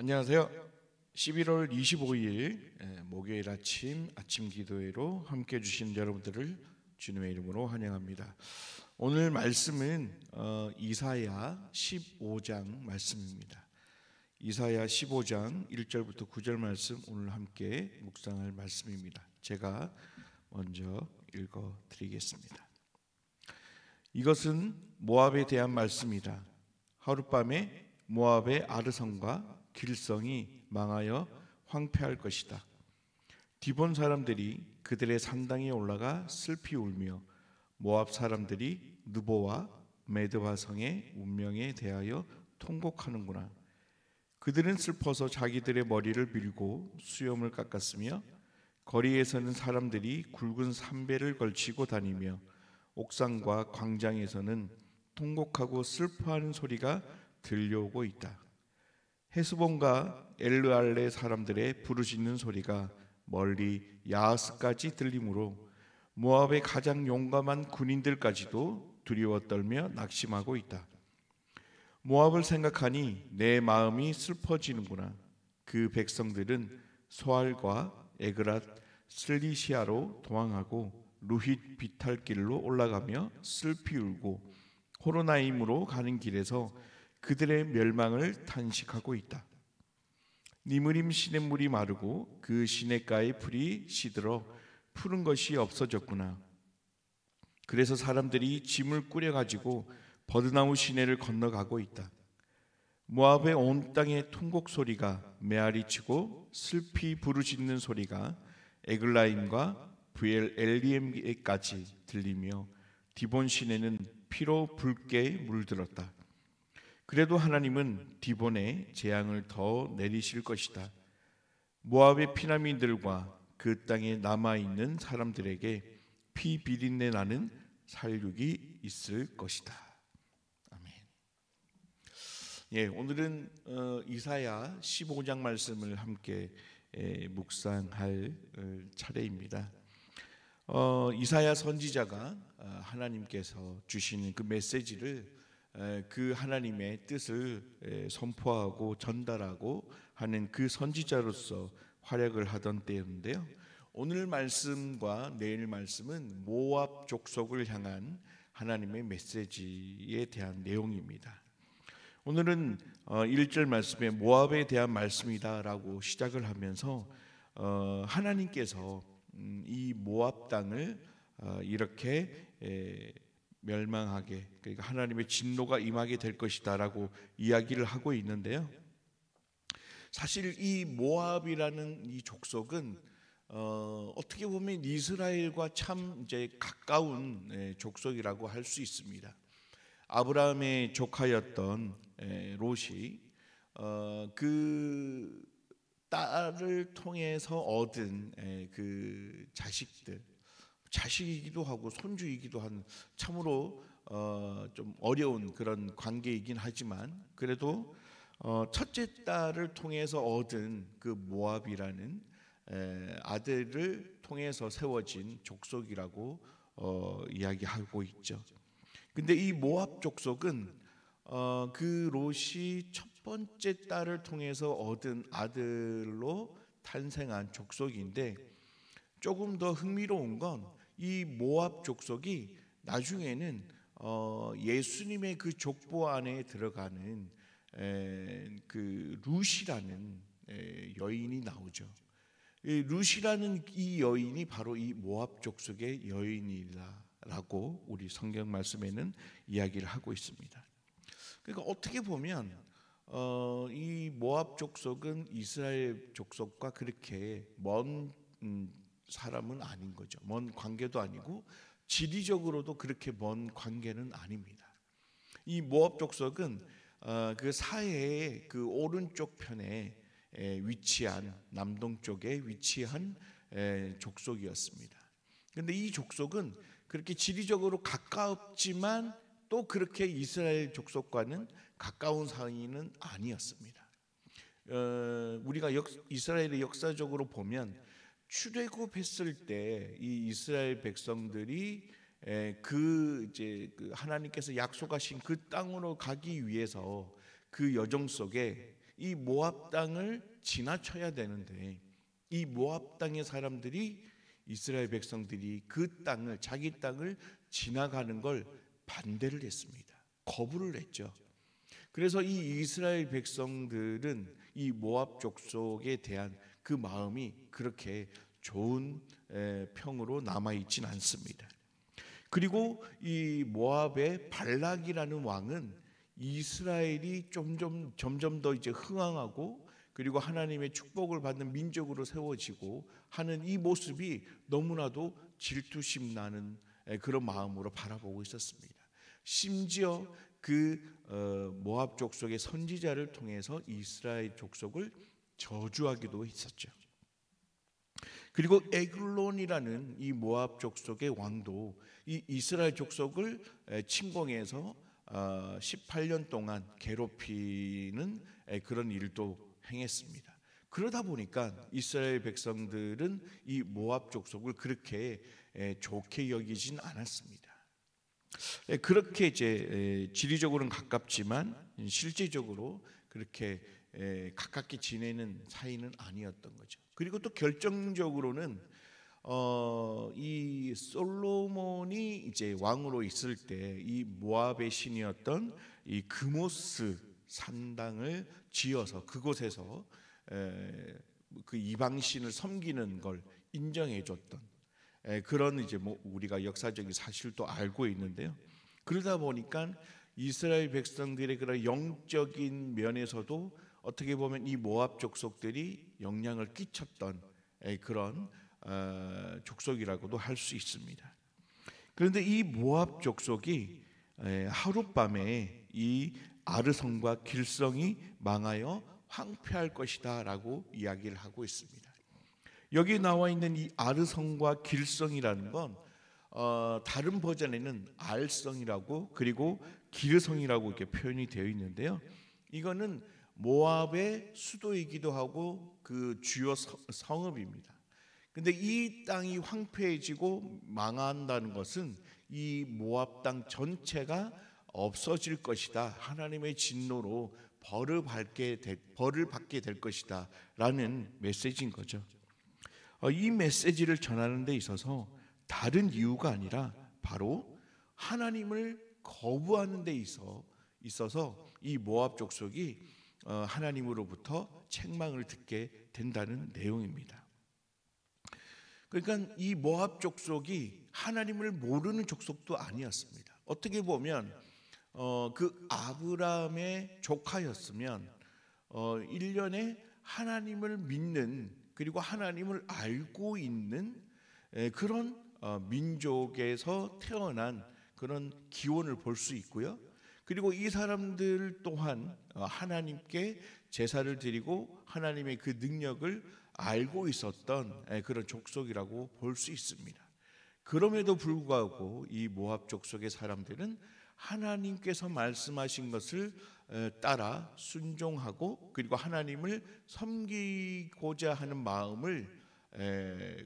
안녕하세요. 11월 25일 예, 목요일 아침 아침 기도회로 함께 해 주신 여러분들을 주님의 이름으로 환영합니다. 오늘 말씀은 어, 이사야 15장 말씀입니다. 이사야 15장 1절부터 9절 말씀 오늘 함께 묵상할 말씀입니다. 제가 먼저 읽어 드리겠습니다. 이것은 모압에 대한 말씀이다. 하룻밤에 모압의 아르성과 길성이 망하여 황폐할 것이다. 디본 사람들이 그들의 산당에 올라가 슬피 울며 모압 사람들이 느보와 메드바 성의 운명에 대하여 통곡하는구나. 그들은 슬퍼서 자기들의 머리를 밀고 수염을 깎았으며 거리에서는 사람들이 굵은 삼배를 걸치고 다니며 옥상과 광장에서는 통곡하고 슬퍼하는 소리가 들려오고 있다. 헤스본과 엘르알레 사람들의 부르짖는 소리가 멀리 야스까지 들리므로 모압의 가장 용감한 군인들까지도 두려워 떨며 낙심하고 있다. 모압을 생각하니 내 마음이 슬퍼지는구나. 그 백성들은 소알과 에그랏 슬리시아로 도망하고 루힛 비탈길로 올라가며 슬피 울고 호로나임으로 가는 길에서 그들의 멸망을 탄식하고 있다. 니므림 시냇 물이 마르고 그 시냇가의 풀이 시들어 푸른 것이 없어졌구나. 그래서 사람들이 짐을 꾸려 가지고 버드나무 시내를 건너가고 있다. 모압의 온 땅의 통곡 소리가 메아리치고 슬피 부르짖는 소리가 에글라임과 부엘 엘리엠에까지 들리며 디본 시내는 피로 붉게 물들었다. 그래도 하나님은 디본에 재앙을 더 내리실 것이다. 모압의 피난민들과 그 땅에 남아 있는 사람들에게 피 비린내 나는 살육이 있을 것이다. 아멘. 예, 오늘은 어, 이사야 15장 말씀을 함께 에, 묵상할 에, 어, 차례입니다. 어, 이사야 선지자가 어, 하나님께서 주시는 그 메시지를 그 하나님의 뜻을 선포하고 전달하고 하는 그 선지자로서 활약을 하던 때였는데요. 오늘 말씀과 내일 말씀은 모압 족속을 향한 하나님의 메시지에 대한 내용입니다. 오늘은 1절 어, 말씀에 모압에 대한 말씀이다라고 시작을 하면서 어, 하나님께서 음, 이 모압 땅을 어, 이렇게 멸망하게 그러니까 하나님의 진노가 임하게 될 것이다라고 이야기를 하고 있는데요. 사실 이 모압이라는 이 족속은 어, 어떻게 보면 이스라엘과 참 이제 가까운 예, 족속이라고 할 수 있습니다. 아브라함의 조카였던 예, 롯이 어, 그 딸을 통해서 얻은 예, 그 자식들 자식이기도 하고 손주이기도 한 참으로 어, 좀 어려운 그런 관계이긴 하지만 그래도 어, 첫째 딸을 통해서 얻은 그 모압이라는 아들을 통해서 세워진 족속이라고 어, 이야기하고 있죠. 근데 이 모압 족속은 어, 그 롯이 첫 번째 딸을 통해서 얻은 아들로 탄생한 족속인데 조금 더 흥미로운 건이 모압 족속이 나중에는 어 예수님의 그 족보 안에 들어가는 그 루시라는 여인이 나오죠. 이 루시라는 이 여인이 바로 이 모압 족속의 여인이라라고 우리 성경 말씀에는 이야기를 하고 있습니다. 그러니까 어떻게 보면 어, 이 모압 족속은 이스라엘 족속과 그렇게 먼 음, 사람은 아닌 거죠. 먼 관계도 아니고 지리적으로도 그렇게 먼 관계는 아닙니다. 이 모압 족속은 어, 그 사해의 그 오른쪽 편에 위치한 남동쪽에 위치한 족속이었습니다. 그런데 이 족속은 그렇게 지리적으로 가깝지만 또 그렇게 이스라엘 족속과는 가까운 사이는 아니었습니다. 어, 우리가 역, 이스라엘의 역사적으로 보면 출애굽했을 때 이 이스라엘 백성들이 그 이제 그 하나님께서 약속하신 그 땅으로 가기 위해서 그 여정 속에 이 모압 땅을 지나쳐야 되는데 이 모압 땅의 사람들이 이스라엘 백성들이 그 땅을 자기 땅을 지나가는 걸 반대를 했습니다. 거부를 했죠. 그래서 이 이스라엘 백성들은 이 모압 족속에 대한 그 마음이 그렇게 좋은 평으로 남아 있진 않습니다. 그리고 이 모압의 발락이라는 왕은 이스라엘이 점점 점점 더 이제 흥황하고 그리고 하나님의 축복을 받는 민족으로 세워지고 하는 이 모습이 너무나도 질투심 나는 그런 마음으로 바라보고 있었습니다. 심지어 그 어, 모압 족속의 선지자를 통해서 이스라엘 족속을 저주하기도 했었죠. 그리고 에글론이라는 이 모압 족속의 왕도 이 이스라엘 족속을 침공해서 18년 어, 동안 괴롭히는 그런 일도 행했습니다. 그러다 보니까 이스라엘 백성들은 이 모압 족속을 그렇게 좋게 여기진 않았습니다. 그렇게 이제 지리적으로는 가깝지만 실제적으로 그렇게 에, 가깝게 지내는 사이는 아니었던 거죠. 그리고 또 결정적으로는 어, 이 솔로몬이 이제 왕으로 있을 때 이 모압의 신이었던 이 그모스 산당을 지어서 그곳에서 에, 그 이방신을 섬기는 걸 인정해줬던 그런 이제 뭐 우리가 역사적인 사실도 알고 있는데요. 그러다 보니까 이스라엘 백성들의 그런 영적인 면에서도 어떻게 보면 이 모압 족속들이 영향을 끼쳤던 그런 어, 족속이라고도 할 수 있습니다. 그런데 이 모압 족속이 하룻밤에 이 아르성과 길성이 망하여 황폐할 것이다라고 이야기를 하고 있습니다. 여기 나와 있는 이 아르성과 길성이라는 건 어, 다른 버전에는 알성이라고 그리고 길성이라고 이렇게 표현이 되어 있는데요. 이거는 모압의 수도이기도 하고 그 주요 성읍입니다. 근데 이 땅이 황폐해지고 망한다는 것은 이 모압 땅 전체가 없어질 것이다. 하나님의 진노로 벌을 받게 될, 벌을 받게 될 것이다. 라는 메시지인 거죠. 어, 이 메시지를 전하는 데 있어서 다른 이유가 아니라 바로 하나님을 거부하는 데 있어, 서이 모압 족속이 어, 하나님으로부터 책망을 듣게 된다는 내용입니다. 그러니까 이 모압 족속이 하나님을 모르는 족속도 아니었습니다. 어떻게 보면 어, 그 아브라함의 조카였으면 어, 1년에 하나님을 믿는 그리고 하나님을 알고 있는 그런 어, 민족에서 태어난 그런 기원을 볼 수 있고요. 그리고 이 사람들 또한 어, 하나님께 제사를 드리고 하나님의 그 능력을 알고 있었던 예, 그런 족속이라고 볼 수 있습니다. 그럼에도 불구하고 이 모압 족속의 사람들은 하나님께서 말씀하신 것을 어, 따라 순종하고 그리고 하나님을 섬기고자 하는 마음을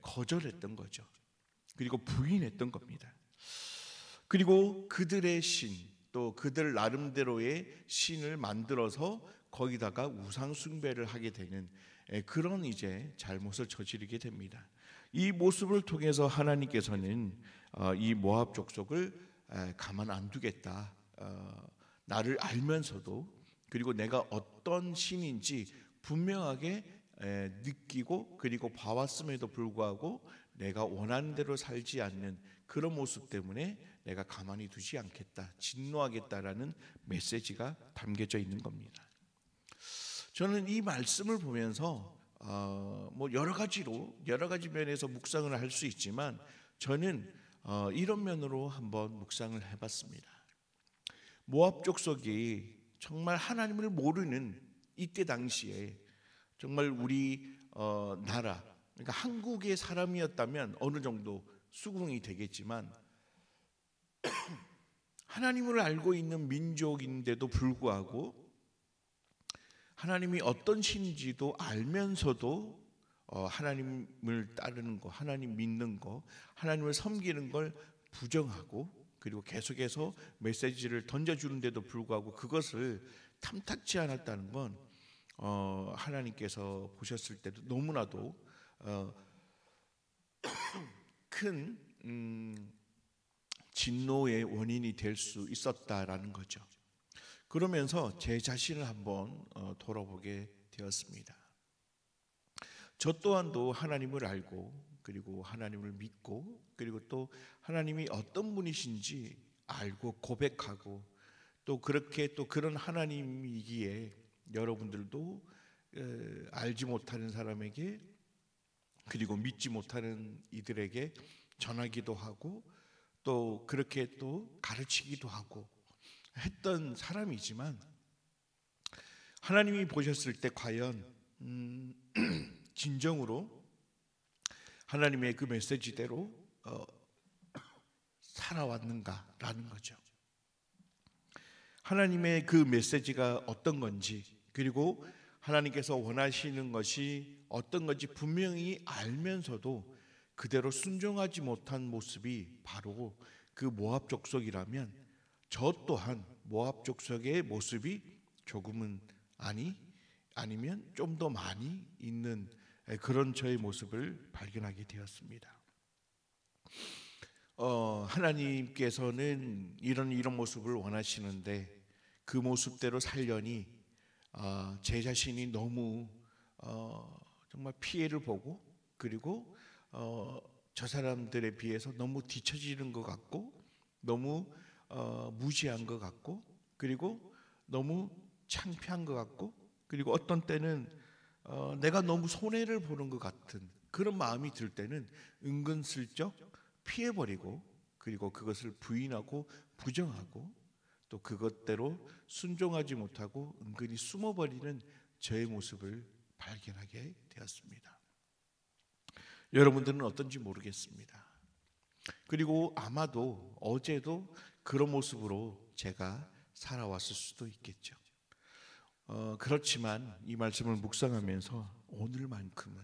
거절했던 거죠. 그리고 부인했던 겁니다. 그리고 그들의 신또 그들 나름대로의 신을 만들어서 거기다가 우상 숭배를 하게 되는 예, 그런 이제 잘못을 저지르게 됩니다. 이 모습을 통해서 하나님께서는 어, 이 모압 족속을 가만 안 두겠다. 어, 나를 알면서도 그리고 내가 어떤 신인지 분명하게 느끼고 그리고 봐왔음에도 불구하고 내가 원하는 대로 살지 않는 그런 모습 때문에 내가 가만히 두지 않겠다, 진노하겠다라는 메시지가 담겨져 있는 겁니다. 저는 이 말씀을 보면서 어, 뭐 여러 가지로 여러 가지 면에서 묵상을 할 수 있지만 저는 어, 이런 면으로 한번 묵상을 해봤습니다. 모압 족속이 정말 하나님을 모르는 이때 당시에 정말 우리 어, 나라 그러니까 한국의 사람이었다면 어느 정도 수긍이 되겠지만 하나님을 알고 있는 민족인데도 불구하고 하나님이 어떤 신지도 알면서도 어, 하나님을 따르는 거, 하나님 믿는 거, 하나님을 섬기는 걸 부정하고 그리고 계속해서 메시지를 던져주는데도 불구하고 그것을 탐탁지 않았다는 건 어, 하나님께서 보셨을 때도 너무나도 어, 큰 음, 진노의 원인이 될 수 있었다라는 거죠. 그러면서 제 자신을 한번 어, 돌아보게 되었습니다. 저 또한도 하나님을 알고 그리고 하나님을 믿고 그리고 또 하나님이 어떤 분이신지 알고 고백하고 또 그렇게 또 그런 하나님이기에 여러분들도 알지 못하는 사람에게 그리고 믿지 못하는 이들에게 전하기도 하고 또 그렇게 또 가르치기도 하고 했던 사람이지만 하나님이 보셨을 때 과연 음, 진정으로 하나님의 그 메시지대로 어, 살아왔는가라는 거죠. 하나님의 그 메시지가 어떤 건지 그리고 하나님께서 원하시는 것이 어떤 건지 분명히 알면서도 그대로 순종하지 못한 모습이 바로 그 모압 족속이라면 저 또한 모압 족속의 모습이 조금은 아니 아니면 좀 더 많이 있는 그런 저의 모습을 발견하게 되었습니다. 어, 하나님께서는 이런 이런 모습을 원하시는데 그 모습대로 살려니 어, 제 자신이 너무 어, 정말 피해를 보고 그리고 어, 저 사람들에 비해서 너무 뒤처지는 것 같고 너무 어, 무지한 것 같고 그리고 너무 창피한 것 같고 그리고 어떤 때는 어, 내가 너무 손해를 보는 것 같은 그런 마음이 들 때는 은근슬쩍 피해버리고 그리고 그것을 부인하고 부정하고 또 그것대로 순종하지 못하고 은근히 숨어버리는 저의 모습을 발견하게 되었습니다. 여러분들은 어떤지 모르겠습니다. 그리고 아마도 어제도 그런 모습으로 제가 살아왔을 수도 있겠죠. 어, 그렇지만 이 말씀을 묵상하면서 오늘만큼은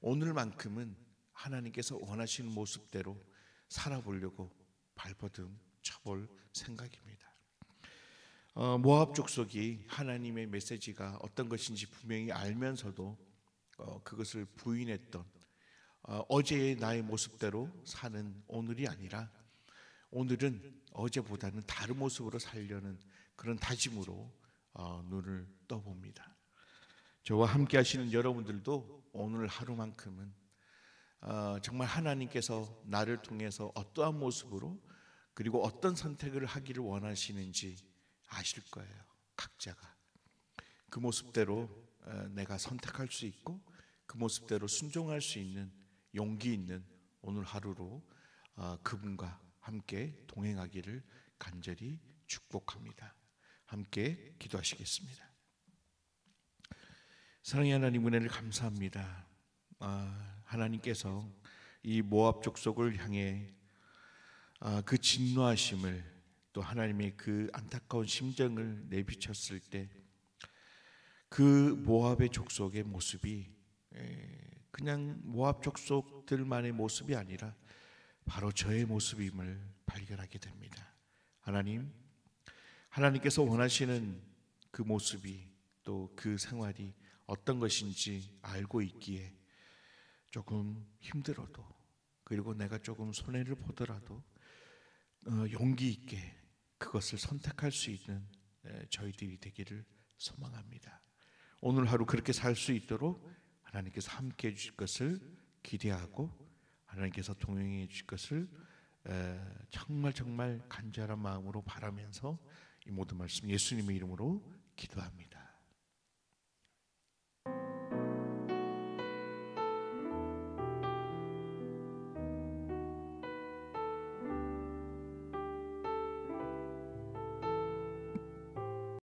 오늘만큼은 하나님께서 원하시는 모습대로 살아보려고 발버둥 쳐볼 생각입니다. 어, 모압 족속이 하나님의 메시지가 어떤 것인지 분명히 알면서도 어, 그것을 부인했던 어, 제의 나의 모습대로 사는 오늘이 아니라 오늘은 어제보다는 다른 모습으로 살려는 그런 다짐으로 어, 눈을 떠봅니다. 저와 함께 하시는 여러분들도 오늘 하루만큼은 어, 정말 하나님께서 나를 통해서 어떠한 모습으로 그리고 어떤 선택을 하기를 원하시는지 아실 거예요. 각자가 그 모습대로 어, 내가 선택할 수 있고 그 모습대로 순종할 수 있는 용기 있는 오늘 하루로 어, 그분과 함께 동행하기를 간절히 축복합니다. 함께 기도하시겠습니다. 사랑의 하나님 은혜를 감사합니다. 어, 하나님께서 이 모압 족속을 향해 그 진노하심을 또 하나님이 그 안타까운 심정을 내비쳤을 때 그 모압의 족속의 모습이 예, 그냥 모압 족속들만의 모습이 아니라 바로 저의 모습임을 발견하게 됩니다. 하나님, 하나님께서 원하시는 그 모습이 또 그 생활이 어떤 것인지 알고 있기에 조금 힘들어도 그리고 내가 조금 손해를 보더라도 어, 용기 있게 그것을 선택할 수 있는 저희들이 되기를 소망합니다. 오늘 하루 그렇게 살 수 있도록 하나님께서 함께 해 주실 것을 기대하고 하나님께서 동행해 주실 것을 정말 정말 간절한 마음으로 바라면서 이 모든 말씀 예수님의 이름으로 기도합니다.